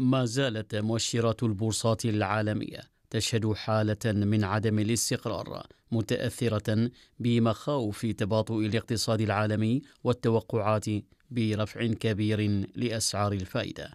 ما زالت مؤشرات البورصات العالمية تشهد حالة من عدم الاستقرار متأثرة بمخاوف تباطؤ الاقتصاد العالمي والتوقعات برفع كبير لأسعار الفائدة.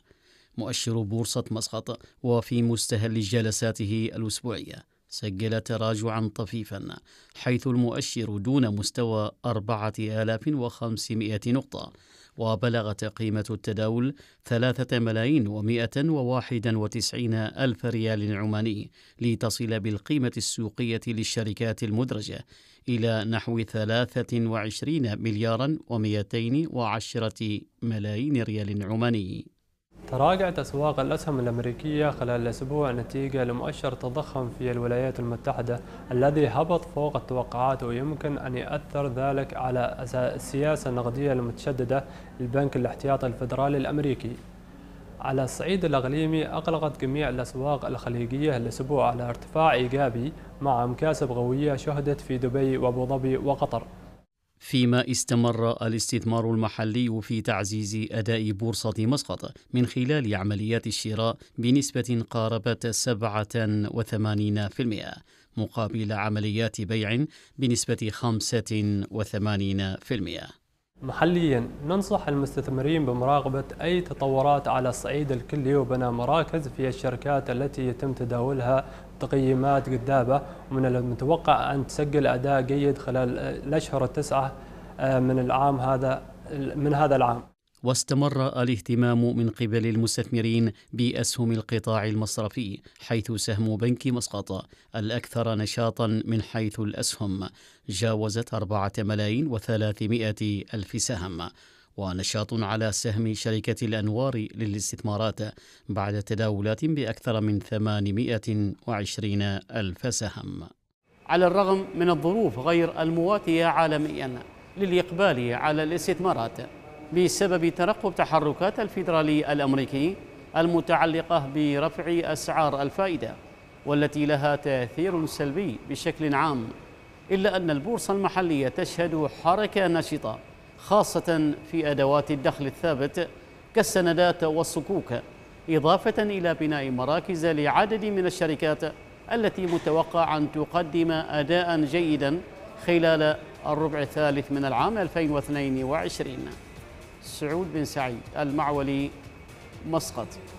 مؤشر بورصة مسقط وفي مستهل جلساته الأسبوعية سجل تراجعا طفيفا حيث المؤشر دون مستوى 4500 نقطة وبلغت قيمة التداول ثلاثة ملايين ومائة وواحدا وتسعين ألف ريال عماني لتصل بالقيمة السوقية للشركات المدرجة إلى نحو ثلاثة وعشرين مليارا ومئتين وعشرة ملايين ريال عماني تراجعت أسواق الأسهم الأمريكية خلال الأسبوع نتيجة لمؤشر تضخم في الولايات المتحدة الذي هبط فوق التوقعات ويمكن أن يأثر ذلك على السياسة النقدية المتشددة للبنك الاحتياطي الفدرالي الأمريكي على الصعيد الأقليمي أغلقت جميع الأسواق الخليجية الأسبوع على ارتفاع إيجابي مع مكاسب قوية شهدت في دبي وأبوظبي وقطر فيما استمر الاستثمار المحلي في تعزيز أداء بورصة مسقط من خلال عمليات الشراء بنسبة قاربت 87% مقابل عمليات بيع بنسبة 85%. محليا ننصح المستثمرين بمراقبة أي تطورات على الصعيد الكلي وبناء مراكز في الشركات التي يتم تداولها تقييمات قدابة ومن المتوقع أن تسجل أداء جيد خلال الأشهر التسعة آه، من العام هذا من هذا العام واستمر الاهتمام من قبل المستثمرين باسهم القطاع المصرفي حيث سهم بنك مسقط الاكثر نشاطا من حيث الاسهم جاوزت 4 ملايين و300 الف سهم ونشاط على سهم شركة الأنوار للاستثمارات بعد تداولات بأكثر من 820 ألف سهم على الرغم من الظروف غير المواتية عالميا للإقبال على الاستثمارات بسبب ترقب تحركات الفيدرالي الأمريكي المتعلقة برفع أسعار الفائدة والتي لها تأثير سلبي بشكل عام إلا أن البورصة المحلية تشهد حركة نشطة خاصة في أدوات الدخل الثابت كالسندات والصكوك إضافة إلى بناء مراكز لعدد من الشركات التي متوقع أن تقدم أداء جيدا خلال الربع الثالث من العام 2022 سعود بن سعيد المعولي مسقط